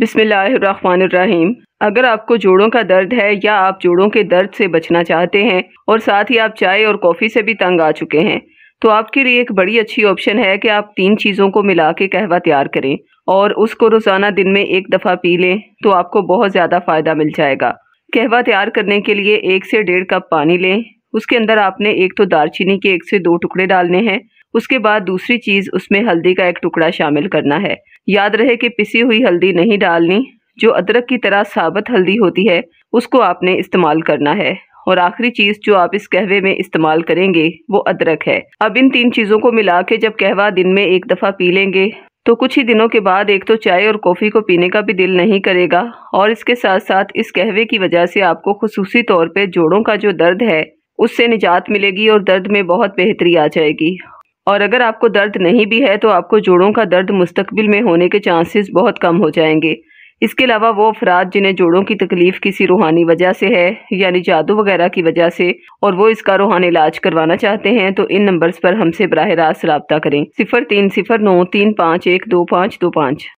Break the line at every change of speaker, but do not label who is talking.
बिसमीम अगर आपको जोड़ों का दर्द है या आप जोड़ों के दर्द से बचना चाहते हैं और साथ ही आप चाय और कॉफ़ी से भी तंग आ चुके हैं तो आपके लिए एक बड़ी अच्छी ऑप्शन है कि आप तीन चीज़ों को मिला के कहवा तैयार करें और उसको रोज़ाना दिन में एक दफ़ा पी लें तो आपको बहुत ज़्यादा फ़ायदा मिल जाएगा कहवा तैयार करने के लिए एक से डेढ़ कप पानी लें उसके अंदर आपने एक तो दालचीनी के एक से दो टुकड़े डालने हैं उसके बाद दूसरी चीज़ उसमें हल्दी का एक टुकड़ा शामिल करना है याद रहे कि पिसी हुई हल्दी नहीं डालनी जो अदरक की तरह साबत हल्दी होती है उसको आपने इस्तेमाल करना है और आखिरी चीज़ जो आप इस कहवे में इस्तेमाल करेंगे वो अदरक है अब इन तीन चीज़ों को मिला के जब कहवा दिन में एक दफ़ा पी लेंगे तो कुछ ही दिनों के बाद एक तो चाय और कॉफ़ी को पीने का भी दिल नहीं करेगा और इसके साथ साथ इस कहवे की वजह से आपको खसूसी तौर पर जोड़ों का जो दर्द है उससे निजात मिलेगी और दर्द में बहुत बेहतरी आ जाएगी और अगर आपको दर्द नहीं भी है तो आपको जोड़ों का दर्द मुस्तकबिल में होने के चांसेस बहुत कम हो जाएंगे इसके अलावा वो अफराद जिन्हें जोड़ों की तकलीफ किसी रूहानी वजह से है यानी जादू वगैरह की वजह से और वो इसका रूहानी इलाज करवाना चाहते हैं तो इन नंबर्स पर हमसे बरह रास्त रबता करें सिफर तीन सिफर नौ तीन पाँच एक दो पाँच दो पाँच